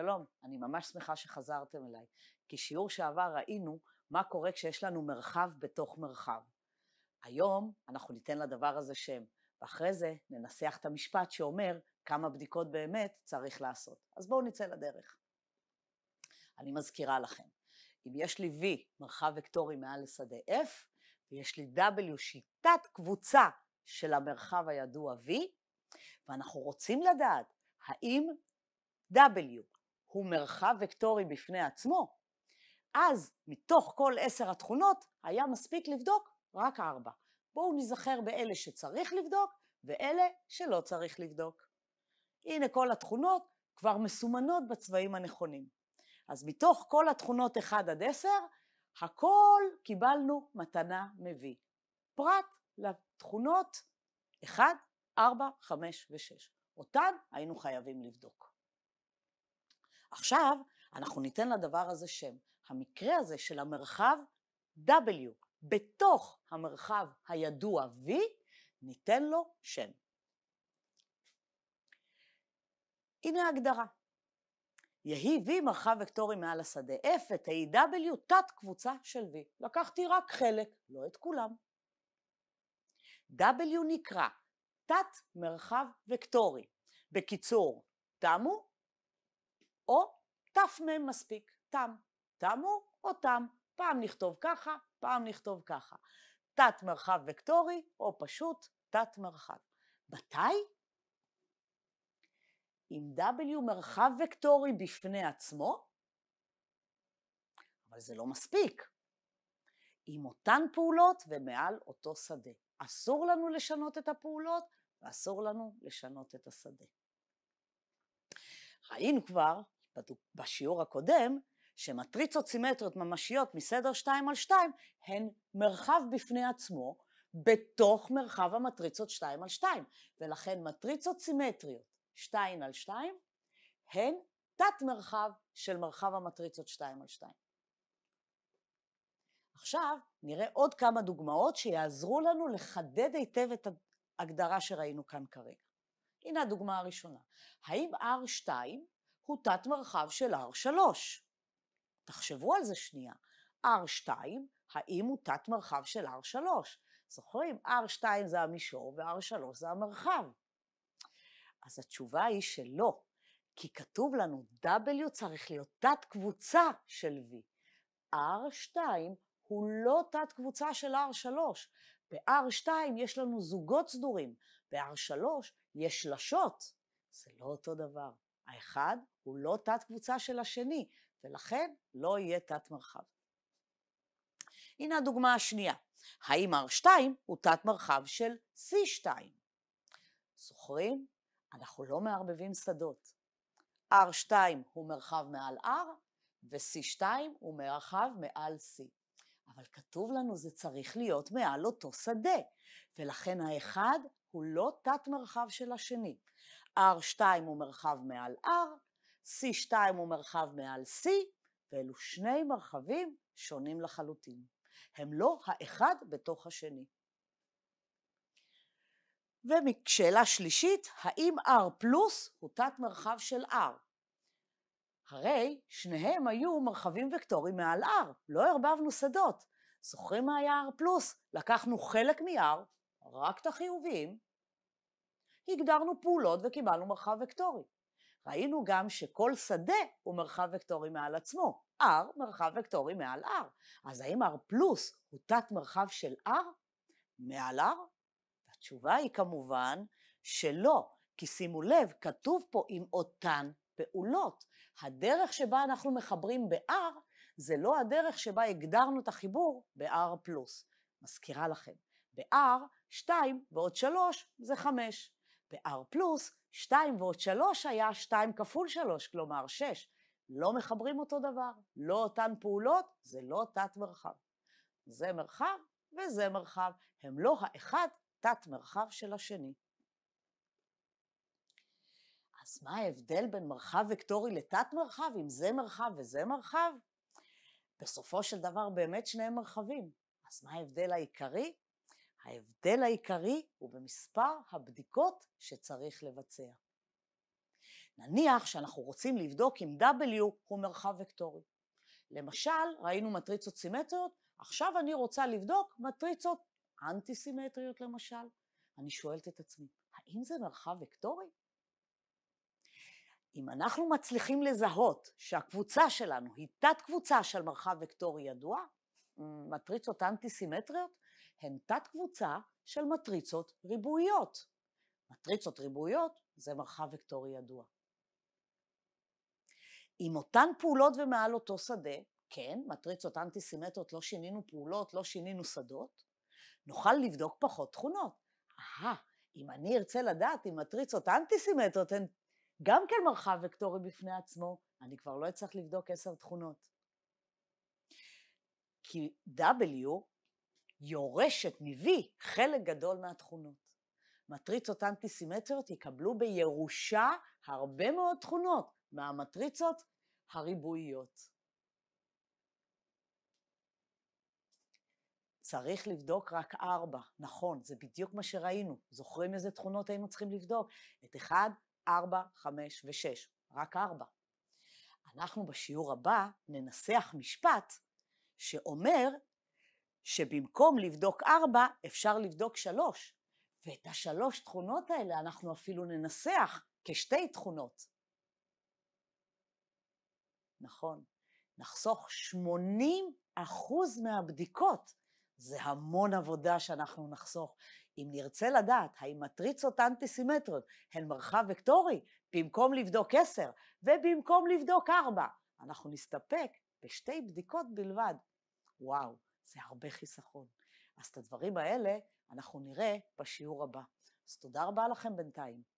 שלום, אני ממש שמחה שחזרתם אליי, כי שיעור שעבר ראינו מה קורה כשיש לנו מרחב בתוך מרחב. היום אנחנו ניתן לדבר הזה שם, ואחרי זה ננסח את המשפט שאומר כמה בדיקות באמת צריך לעשות. אז בואו נצא לדרך. אני מזכירה לכם, אם יש לי V, מרחב וקטורי מעל לשדה F, ויש לי W, שיטת קבוצה של המרחב הידוע V, ואנחנו רוצים לדעת האם W הוא מרחב וקטורי בפני עצמו, אז מתוך כל עשר התכונות היה מספיק לבדוק רק ארבע. בואו ניזכר באלה שצריך לבדוק ואלה שלא צריך לבדוק. הנה כל התכונות כבר מסומנות בצבעים הנכונים. אז מתוך כל התכונות 1 עד 10, הכל קיבלנו מתנה מביא. פרט לתכונות 1, 4, 5 ו-6. אותן היינו חייבים לבדוק. עכשיו אנחנו ניתן לדבר הזה שם. המקרה הזה של המרחב W בתוך המרחב הידוע V, ניתן לו שם. הנה ההגדרה. יהי V מרחב וקטורי מעל השדה F ותהי W תת קבוצה של V. לקחתי רק חלק, לא את כולם. W נקרא תת מרחב וקטורי. בקיצור, תמו או תמ מספיק, תם. תמו או תם. פעם נכתוב ככה, פעם נכתוב ככה. תת מרחב וקטורי, או פשוט תת מרחב. מתי? אם W מרחב וקטורי בפני עצמו, אבל זה לא מספיק. עם אותן פעולות ומעל אותו שדה. אסור לנו לשנות את הפעולות ואסור לנו לשנות את השדה. ראינו כבר בשיעור הקודם, שמטריצות סימטריות ממשיות מסדר 2 על 2 הן מרחב בפני עצמו בתוך מרחב המטריצות 2 על 2, ולכן מטריצות סימטריות 2 על 2 הן תת מרחב של מרחב המטריצות 2 על 2. עכשיו נראה עוד כמה דוגמאות שיעזרו לנו לחדד היטב את ההגדרה שראינו כאן כרגע. הנה הדוגמה הראשונה. האם R2 הוא תת מרחב של R3. תחשבו על זה שנייה. R2, האם הוא תת מרחב של R3? זוכרים? R2 זה המישור ו-R3 זה המרחב. אז התשובה היא שלא, כי כתוב לנו W צריך להיות תת קבוצה של V. R2 הוא לא תת קבוצה של R3. ב-R2 יש לנו זוגות סדורים, ב-R3 יש שלשות. זה לא אותו דבר. האחד הוא לא תת קבוצה של השני, ולכן לא יהיה תת מרחב. הנה הדוגמה השנייה, האם R2 הוא תת מרחב של C2? זוכרים? אנחנו לא מערבבים שדות. R2 הוא מרחב מעל R, ו-C2 הוא מרחב מעל C. אבל כתוב לנו זה צריך להיות מעל אותו שדה, ולכן האחד הוא לא תת מרחב של השני. R2 הוא מרחב מעל R, C2 הוא מרחב מעל C, ואלו שני מרחבים שונים לחלוטין. הם לא האחד בתוך השני. ושאלה שלישית, האם R פלוס הוא תת מרחב של R? הרי שניהם היו מרחבים וקטוריים מעל R, לא ערבבנו שדות. זוכרים מה היה R פלוס? לקחנו חלק מ-R, רק את החיוביים, הגדרנו פעולות וקיבלנו מרחב וקטורי. ראינו גם שכל שדה הוא מרחב וקטורי מעל עצמו. R מרחב וקטורי מעל R. אז האם R פלוס הוא תת מרחב של R מעל R? התשובה היא כמובן שלא, כי שימו לב, כתוב פה עם אותן פעולות. הדרך שבה אנחנו מחברים ב-R זה לא הדרך שבה הגדרנו את החיבור ב-R+. פלוס. מזכירה לכם, ב-R 2 ועוד 3 זה 5, ב-R פלוס, 2 ועוד 3 היה 2 כפול 3, כלומר 6. לא מחברים אותו דבר, לא אותן פעולות, זה לא תת-מרחב. זה מרחב וזה מרחב, הם לא האחד תת-מרחב של השני. אז מה ההבדל בין מרחב וקטורי לתת-מרחב, אם זה מרחב וזה מרחב? בסופו של דבר באמת שניהם מרחבים. אז מה ההבדל העיקרי? ההבדל העיקרי הוא במספר הבדיקות שצריך לבצע. נניח שאנחנו רוצים לבדוק אם W הוא מרחב וקטורי. למשל, ראינו מטריצות סימטריות, עכשיו אני רוצה לבדוק מטריצות אנטי-סימטריות למשל. אני שואלת את עצמי, האם זה מרחב וקטורי? אם אנחנו מצליחים לזהות שהקבוצה שלנו היא תת-קבוצה של מרחב וקטורי ידוע, מטריצות אנטי-סימטריות, הן תת-קבוצה של מטריצות ריבועיות. מטריצות ריבועיות זה מרחב וקטורי ידוע. עם אותן פעולות ומעל אותו שדה, כן, מטריצות אנטי-סימטריות, לא שינינו פעולות, לא שינינו שדות, נוכל לבדוק פחות תכונות. אהה, אם אני ארצה לדעת אם מטריצות אנטי-סימטריות הן גם כן מרחב וקטורי בפני עצמו, אני כבר לא אצטרך לבדוק עשר תכונות. כי W יורשת, מבי חלק גדול מהתכונות. מטריצות אנטי-סימטריות יקבלו בירושה הרבה מאוד תכונות מהמטריצות הריבועיות. צריך לבדוק רק ארבע, נכון, זה בדיוק מה שראינו. זוכרים איזה תכונות היינו צריכים לבדוק? את אחד, ארבע, חמש ושש, רק ארבע. אנחנו בשיעור הבא ננסח משפט שאומר שבמקום לבדוק ארבע, אפשר לבדוק שלוש. ואת השלוש תכונות האלה אנחנו אפילו ננסח כשתי תכונות. נכון, נחסוך 80 אחוז מהבדיקות. זה המון עבודה שאנחנו נחסוך. אם נרצה לדעת האם מטריצות אנטי-סימטריות הן מרחב וקטורי, במקום לבדוק 10 ובמקום לבדוק 4, אנחנו נסתפק בשתי בדיקות בלבד. וואו, זה הרבה חיסכון. אז את הדברים האלה אנחנו נראה בשיעור הבא. אז תודה רבה לכם בינתיים.